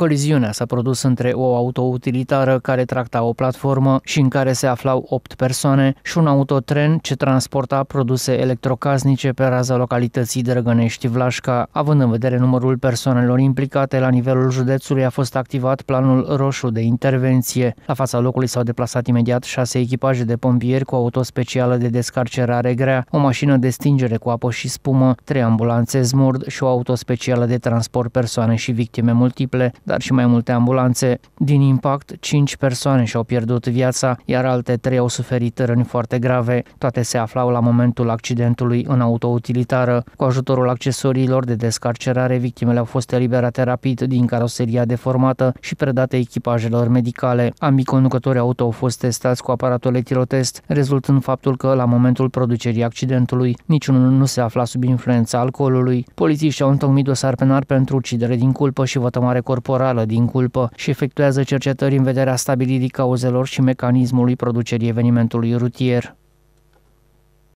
Coliziunea s-a produs între o autoutilitară care tracta o platformă și în care se aflau 8 persoane și un autotren ce transporta produse electrocasnice pe raza localității Drăgănești Vlașca. Având în vedere numărul persoanelor implicate, la nivelul județului a fost activat planul roșu de intervenție. La fața locului s-au deplasat imediat șase echipaje de pompieri cu auto specială de descarcerare grea, o mașină de stingere cu apă și spumă, trei ambulanțe smurd și o auto specială de transport persoane și victime multiple, dar și mai multe ambulanțe. Din impact, 5 persoane și-au pierdut viața, iar alte 3 au suferit răni foarte grave. Toate se aflau la momentul accidentului în autoutilitară. Cu ajutorul accesoriilor de descarcerare, victimele au fost eliberate rapid din caroseria deformată și predate echipajelor medicale. Ambii conducători auto au fost testați cu aparatul etilotest, rezultând faptul că, la momentul producerii accidentului, niciunul nu se afla sub influența alcoolului. Polițiștii au întocmit dosar penal pentru ucidere din culpă și vătămare corporală corporală din culpă și efectuează cercetări în vederea stabilirii cauzelor și mecanismului producerii evenimentului rutier.